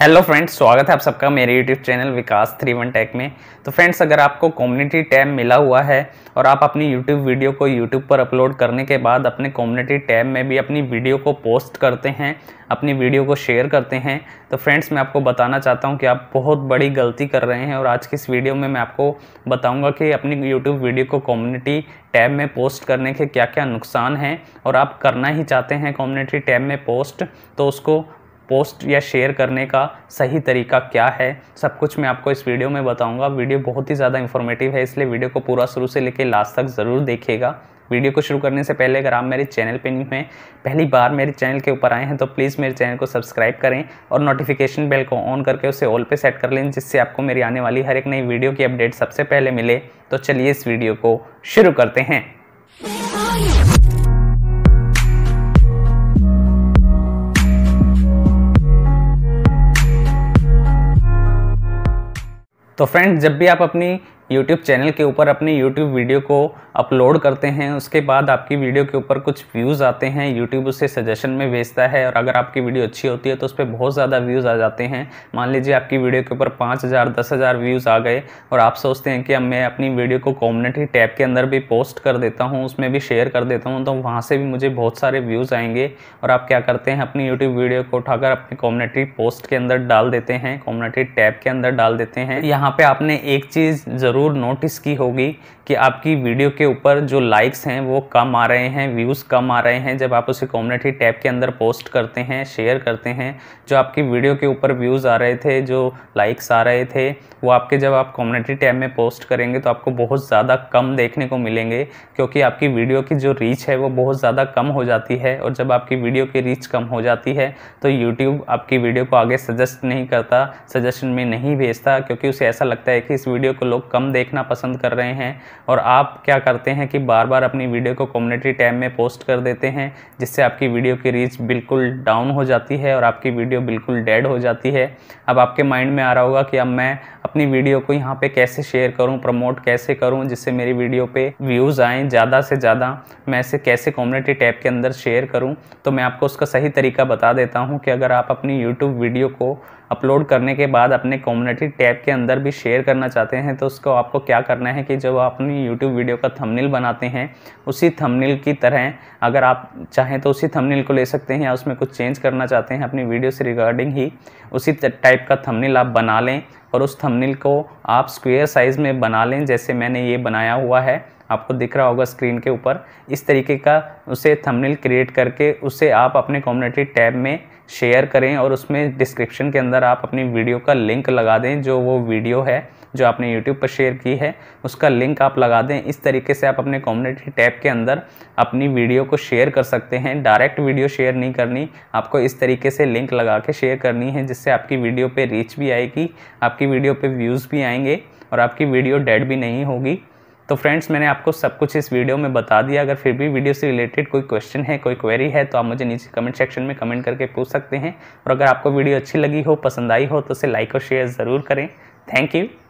hello friends स्वागत है आप सबका मेरे YouTube channel Vikas three one tech में तो फ्रेंड्स अगर आपको कम्युनिटी टैब मिला हुआ है और आप अपनी यूट्यूब वीडियो को यूट्यूब पर अपलोड करने के बाद अपने कम्युनिटी टैब में भी अपनी वीडियो को पोस्ट करते हैं अपनी वीडियो को शेयर करते हैं तो फ्रेंड्स मैं आपको बताना चाहता हूँ कि आप बहुत बड़ी गलती कर रहे हैं और आज की इस वीडियो में मैं आपको बताऊँगा कि अपनी यूट्यूब वीडियो को कम्युनिटी टैब में पोस्ट करने के क्या क्या नुकसान हैं और आप करना ही चाहते हैं कम्युनिटी टैब में पोस्ट तो उसको पोस्ट या शेयर करने का सही तरीका क्या है सब कुछ मैं आपको इस वीडियो में बताऊंगा वीडियो बहुत ही ज़्यादा इन्फॉर्मेटिव है इसलिए वीडियो को पूरा शुरू से लेकर लास्ट तक ज़रूर देखेगा वीडियो को शुरू करने से पहले अगर आप मेरे चैनल पर नहीं हैं पहली बार मेरे चैनल के ऊपर आए हैं तो प्लीज़ मेरे चैनल को सब्सक्राइब करें और नोटिफिकेशन बेल को ऑन करके उसे ऑल पे सेट कर लें जिससे आपको मेरी आने वाली हर एक नई वीडियो की अपडेट सबसे पहले मिले तो चलिए इस वीडियो को शुरू करते हैं तो फ्रेंड्स जब भी आप अपनी यूट्यूब चैनल के ऊपर अपनी यूट्यूब वीडियो को अपलोड करते हैं उसके बाद आपकी वीडियो के ऊपर कुछ व्यूज़ आते हैं यूट्यूब उसे सजेशन में भेजता है और अगर आपकी वीडियो अच्छी होती है तो उस पर बहुत ज़्यादा व्यूज़ आ जाते हैं मान लीजिए आपकी वीडियो के ऊपर पाँच हज़ार दस हज़ार व्यूज़ आ गए और आप सोचते हैं कि अब मैं अपनी वीडियो को कॉम्युनिटी टैब के अंदर भी पोस्ट कर देता हूँ उसमें भी शेयर कर देता हूँ तो वहाँ से भी मुझे बहुत सारे व्यूज़ आएंगे और आप क्या करते हैं अपनी यूट्यूब वीडियो को उठाकर अपनी कॉम्युनिटी पोस्ट के अंदर डाल देते हैं कॉम्युनिटी टैब के अंदर डाल देते हैं यहाँ पर आपने एक चीज़ ज़रूर नोटिस की होगी कि आपकी वीडियो के ऊपर जो लाइक्स हैं वो कम आ रहे हैं व्यूज़ कम आ रहे हैं जब आप उसे कम्युनिटी टैब के अंदर पोस्ट करते हैं शेयर करते हैं जो आपकी वीडियो के ऊपर व्यूज़ आ रहे थे जो लाइक्स आ रहे थे वो आपके जब आप कम्युनिटी टैब में पोस्ट करेंगे तो आपको बहुत ज़्यादा कम देखने को मिलेंगे क्योंकि आपकी वीडियो की जो रीच है वो बहुत ज़्यादा कम हो जाती है और जब आपकी वीडियो की रीच कम हो जाती है तो यूट्यूब आपकी वीडियो को आगे सजेस्ट नहीं करता सजेशन में नहीं भेजता क्योंकि उसे ऐसा लगता है कि इस वीडियो को लोग कम कम देखना पसंद कर रहे हैं और आप क्या करते हैं कि बार बार अपनी वीडियो को कम्युनिटी टैब में पोस्ट कर देते हैं जिससे आपकी वीडियो की रीच बिल्कुल डाउन हो जाती है और आपकी वीडियो बिल्कुल डेड हो जाती है अब आपके माइंड में आ रहा होगा कि अब मैं अपनी वीडियो को यहाँ पे कैसे शेयर करूँ प्रमोट कैसे करूँ जिससे मेरी वीडियो पर व्यूज़ आएँ ज़्यादा से ज़्यादा मैं इसे कैसे कम्युनिटी टैब के अंदर शेयर करूँ तो मैं आपको उसका सही तरीका बता देता हूँ कि अगर आप अपनी यूट्यूब वीडियो को अपलोड करने के बाद अपने कम्युनिटी टैब के अंदर भी शेयर करना चाहते हैं तो उसको आपको क्या करना है कि जब आप अपनी यूट्यूब वीडियो का थंबनेल बनाते हैं उसी थंबनेल की तरह अगर आप चाहें तो उसी थंबनेल को ले सकते हैं या उसमें कुछ चेंज करना चाहते हैं अपनी वीडियो से रिगार्डिंग ही उसी टाइप का थंबनेल आप बना लें और उस थंबनेल को आप स्क्वेयर साइज़ में बना लें जैसे मैंने ये बनाया हुआ है आपको दिख रहा होगा स्क्रीन के ऊपर इस तरीके का उसे थंबनेल क्रिएट करके उसे आप अपने कम्युनिटी टैब में शेयर करें और उसमें डिस्क्रिप्शन के अंदर आप अपनी वीडियो का लिंक लगा दें जो वो वीडियो है जो आपने यूट्यूब पर शेयर की है उसका लिंक आप लगा दें इस तरीके से आप अपने कम्युनिटी टैब के अंदर अपनी वीडियो को शेयर कर सकते हैं डायरेक्ट वीडियो शेयर नहीं करनी आपको इस तरीके से लिंक लगा के शेयर करनी है जिससे आपकी वीडियो पे रीच भी आएगी आपकी वीडियो पे व्यूज़ भी आएंगे और आपकी वीडियो डेड भी नहीं होगी तो फ्रेंड्स मैंने आपको सब कुछ इस वीडियो में बता दिया अगर फिर भी वीडियो से रिलेटेड कोई क्वेश्चन है कोई क्वेरी है तो आप मुझे नीचे कमेंट सेक्शन में कमेंट करके पूछ सकते हैं और अगर आपको वीडियो अच्छी लगी हो पसंद आई हो तो उसे लाइक और शेयर ज़रूर करें थैंक यू